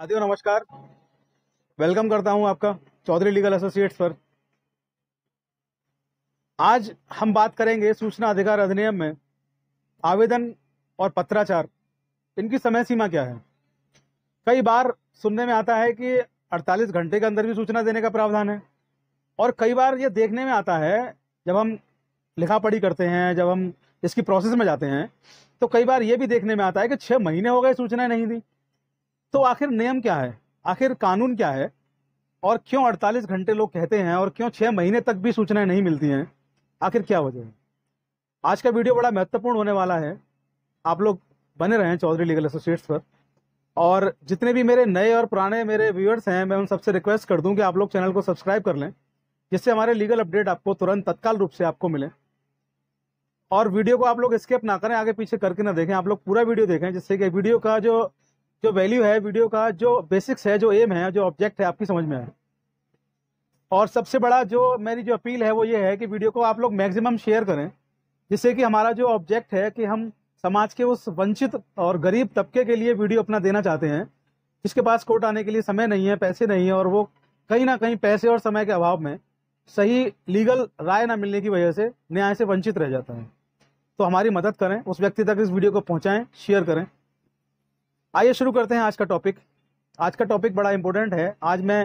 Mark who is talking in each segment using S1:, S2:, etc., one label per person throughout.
S1: साथियों नमस्कार वेलकम करता हूं आपका चौधरी लीगल एसोसिएट्स पर आज हम बात करेंगे सूचना अधिकार अधिनियम में आवेदन और पत्राचार इनकी समय सीमा क्या है कई बार सुनने में आता है कि 48 घंटे के अंदर भी सूचना देने का प्रावधान है और कई बार ये देखने में आता है जब हम लिखा पढ़ी करते हैं जब हम इसकी प्रोसेस में जाते हैं तो कई बार ये भी देखने में आता है कि छः महीने हो गए सूचना नहीं दी तो आखिर नियम क्या है आखिर कानून क्या है और क्यों 48 घंटे लोग कहते हैं और क्यों छः महीने तक भी सूचनाएं नहीं मिलती हैं आखिर क्या वजह है आज का वीडियो बड़ा महत्वपूर्ण होने वाला है आप लोग बने रहें चौधरी लीगल एसोसिएट्स पर और जितने भी मेरे नए और पुराने मेरे व्यूअर्स हैं मैं उन सबसे रिक्वेस्ट कर दूं कि आप लोग चैनल को सब्सक्राइब कर लें जिससे हमारे लीगल अपडेट आपको तुरंत तत्काल रूप से आपको मिले और वीडियो को आप लोग स्केप ना करें आगे पीछे करके ना देखें आप लोग पूरा वीडियो देखें जिससे कि वीडियो का जो जो वैल्यू है वीडियो का जो बेसिक्स है जो एम है जो ऑब्जेक्ट है आपकी समझ में आए और सबसे बड़ा जो मेरी जो अपील है वो ये है कि वीडियो को आप लोग मैक्सिमम शेयर करें जिससे कि हमारा जो ऑब्जेक्ट है कि हम समाज के उस वंचित और गरीब तबके के लिए वीडियो अपना देना चाहते हैं जिसके पास कोर्ट आने के लिए समय नहीं है पैसे नहीं है और वो कहीं ना कहीं पैसे और समय के अभाव में सही लीगल राय ना मिलने की वजह से न्याय से वंचित रह जाता है तो हमारी मदद करें उस व्यक्ति तक इस वीडियो को पहुँचाएँ शेयर करें आइए शुरू करते हैं आज का टॉपिक आज का टॉपिक बड़ा इंपॉर्टेंट है आज मैं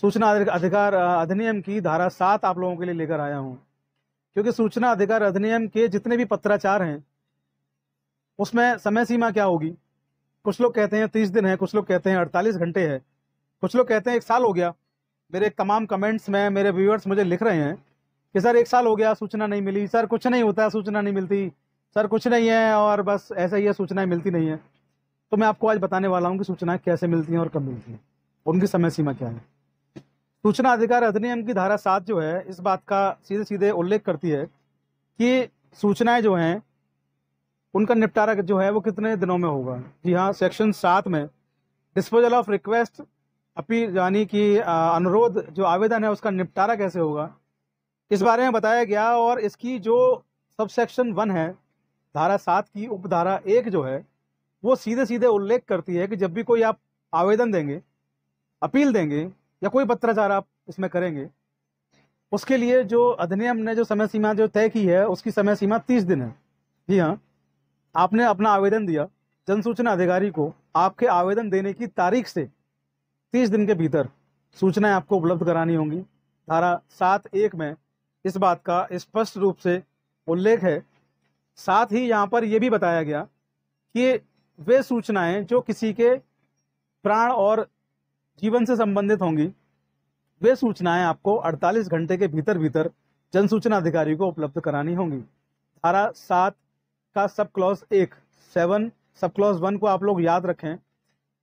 S1: सूचना अधिकार अधिनियम की धारा सात आप लोगों के लिए लेकर आया हूँ क्योंकि सूचना अधिकार अधिनियम के जितने भी पत्राचार हैं उसमें समय सीमा क्या होगी कुछ लोग कहते हैं तीस दिन है कुछ लोग कहते हैं अड़तालीस घंटे है कुछ लोग कहते हैं एक साल हो गया मेरे तमाम कमेंट्स में मेरे व्यूअर्स मुझे लिख रहे हैं कि सर एक साल हो गया सूचना नहीं मिली सर कुछ नहीं होता सूचना नहीं मिलती सर कुछ नहीं है और बस ऐसा ही है सूचनाएं मिलती नहीं है तो मैं आपको आज बताने वाला हूँ कि सूचनाएं कैसे मिलती हैं और कब मिलती हैं उनकी समय सीमा क्या है सूचना अधिकार अधिनियम की धारा सात जो है इस बात का सीधे सीधे उल्लेख करती है कि सूचनाएं जो हैं उनका निपटारा जो है वो कितने दिनों में होगा जी हाँ सेक्शन सात में डिस्पोजल ऑफ रिक्वेस्ट अपील यानी कि अनुरोध जो आवेदन है उसका निपटारा कैसे होगा इस बारे में बताया गया और इसकी जो सबसेक्शन वन है धारा सात की उपधारा एक जो है वो सीधे सीधे उल्लेख करती है कि जब भी कोई आप आवेदन देंगे अपील देंगे या कोई पत्राचार आप इसमें करेंगे उसके लिए जो अधिनियम ने जो समय सीमा जो तय की है उसकी समय सीमा तीस दिन है जी हाँ आपने अपना आवेदन दिया जनसूचना अधिकारी को आपके आवेदन देने की तारीख से तीस दिन के भीतर सूचनाएं आपको उपलब्ध करानी होंगी धारा सात एक में इस बात का स्पष्ट रूप से उल्लेख है साथ ही यहाँ पर यह भी बताया गया कि वे सूचनाएं जो किसी के प्राण और जीवन से संबंधित होंगी वे सूचनाएं आपको 48 घंटे के भीतर भीतर जन सूचना अधिकारी को उपलब्ध करानी होंगी धारा सात का सब क्लॉज एक सेवन सब क्लॉज वन को आप लोग याद रखें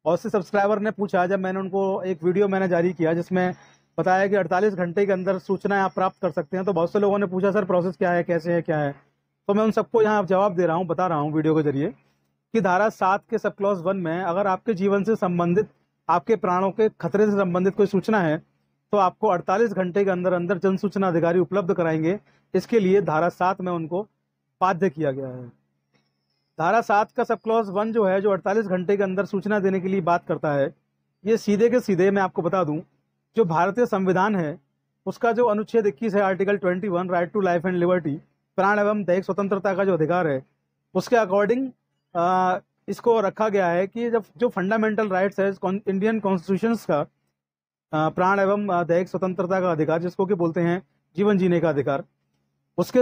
S1: और से सब्सक्राइबर ने पूछा जब मैंने उनको एक वीडियो मैंने जारी किया जिसमें बताया कि 48 घंटे के अंदर सूचनाएं आप प्राप्त कर सकते हैं तो बहुत से लोगों ने पूछा सर प्रोसेस क्या है कैसे है क्या है तो मैं उन सबको यहाँ जवाब दे रहा हूँ बता रहा हूँ वीडियो के जरिए कि धारा सात के सब क्लॉज वन में अगर आपके जीवन से संबंधित आपके प्राणों के खतरे से संबंधित कोई सूचना है तो आपको 48 घंटे के अंदर अंदर जन सूचना अधिकारी उपलब्ध कराएंगे इसके लिए धारा सात में उनको बाध्य किया गया है धारा सात का सब क्लॉज वन जो है जो 48 घंटे के अंदर सूचना देने के लिए बात करता है ये सीधे के सीधे मैं आपको बता दूं जो भारतीय संविधान है उसका जो अनुच्छेद इक्कीस है article one right to life and liberty प्राण एवं दैहिक स्वतंत्रता का जो अधिकार है उसके अकॉर्डिंग इसको रखा गया है कि जब जो फंडामेंटल राइट्स है इंडियन कॉन्स्टिट्यूशन का प्राण एवं दैहिक स्वतंत्रता का अधिकार जिसको कि बोलते हैं जीवन जीने का अधिकार उसके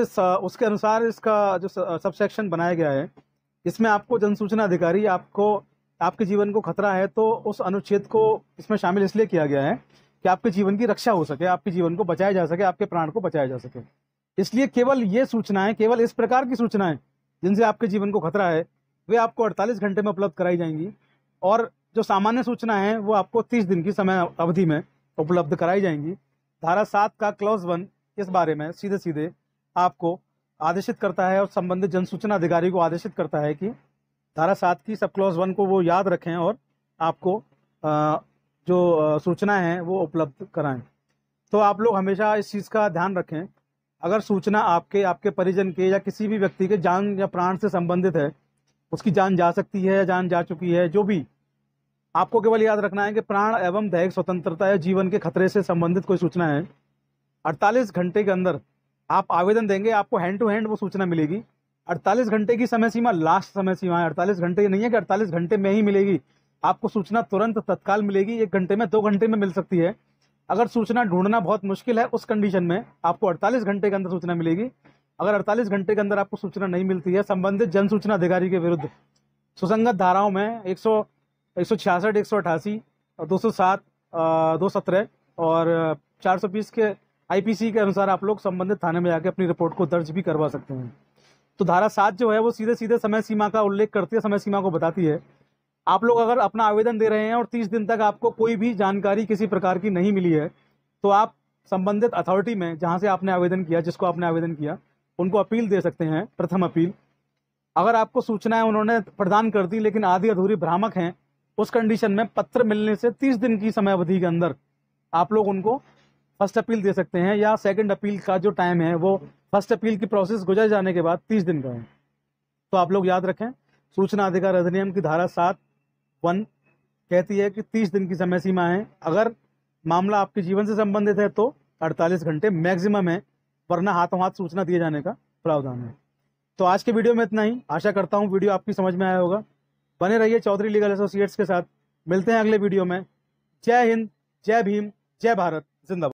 S1: उसके अनुसार इसका जो सबसेक्शन बनाया गया है इसमें आपको जनसूचना अधिकारी आपको आपके जीवन को खतरा है तो उस अनुच्छेद को इसमें शामिल इसलिए किया गया है कि आपके जीवन की रक्षा हो सके आपके जीवन को बचाया जा सके आपके प्राण को बचाया जा सके इसलिए केवल ये सूचनाएं केवल इस प्रकार की सूचनाएं जिनसे आपके जीवन को खतरा है वे आपको अड़तालीस घंटे में उपलब्ध कराई जाएंगी और जो सामान्य सूचना है वो आपको तीस दिन की समय अवधि में उपलब्ध कराई जाएंगी धारा सात का क्लॉज वन इस बारे में सीधे सीधे आपको आदेशित करता है और संबंधित जन सूचना अधिकारी को आदेशित करता है कि धारा सात की सब क्लॉज वन को वो याद रखें और आपको जो सूचना है वो उपलब्ध कराएं तो आप लोग हमेशा इस चीज़ का ध्यान रखें अगर सूचना आपके आपके परिजन के या किसी भी व्यक्ति के जान या प्राण से संबंधित है उसकी जान जा सकती है या जान जा चुकी है जो भी आपको केवल याद रखना है कि प्राण एवं दैहिक स्वतंत्रता या जीवन के खतरे से संबंधित कोई सूचना है 48 घंटे के अंदर आप आवेदन देंगे आपको हैंड टू हैंड वो सूचना मिलेगी 48 घंटे की समय सीमा लास्ट समय सीमा है अड़तालीस घंटे नहीं है कि अड़तालीस घंटे में ही मिलेगी आपको सूचना तुरंत तत्काल मिलेगी एक घंटे में दो घंटे में मिल सकती है अगर सूचना ढूंढना बहुत मुश्किल है उस कंडीशन में आपको अड़तालीस घंटे के अंदर सूचना मिलेगी अगर 48 घंटे के अंदर आपको सूचना नहीं मिलती है संबंधित जन सूचना अधिकारी के विरुद्ध सुसंगत धाराओं में एक सौ एक सौ छियासठ एक सौ और दो सौ सात दो सत्रह और चार सौ बीस के आईपीसी के अनुसार आप लोग संबंधित थाने में जाकर अपनी रिपोर्ट को दर्ज भी करवा सकते हैं तो धारा सात जो है वो सीधे सीधे समय सीमा का उल्लेख करती है समय सीमा को बताती है आप लोग अगर अपना आवेदन दे रहे हैं और तीस दिन तक आपको कोई भी जानकारी किसी प्रकार की नहीं मिली है तो आप संबंधित अथॉरिटी में जहाँ से आपने आवेदन किया जिसको आपने आवेदन किया उनको अपील दे सकते हैं प्रथम अपील अगर आपको सूचनाएं उन्होंने प्रदान कर दी लेकिन आधी अधूरी भ्रामक हैं उस कंडीशन में पत्र मिलने से तीस दिन की समय अवधि के अंदर आप लोग उनको फर्स्ट अपील दे सकते हैं या सेकंड अपील का जो टाइम है वो फर्स्ट अपील की प्रोसेस गुजर जाने के बाद तीस दिन का है तो आप लोग याद रखें सूचना अधिकार अधिनियम की धारा सात वन कहती है कि तीस दिन की समय सीमा है अगर मामला आपके जीवन से संबंधित है तो अड़तालीस घंटे मैक्सिमम है वरना हाथों हाथ सूचना दिए जाने का प्रावधान है तो आज के वीडियो में इतना ही आशा करता हूँ वीडियो आपकी समझ में आया होगा बने रहिए चौधरी लीगल एसोसिएट्स के साथ मिलते हैं अगले वीडियो में जय हिंद जय भीम जय भारत जिंदाबाद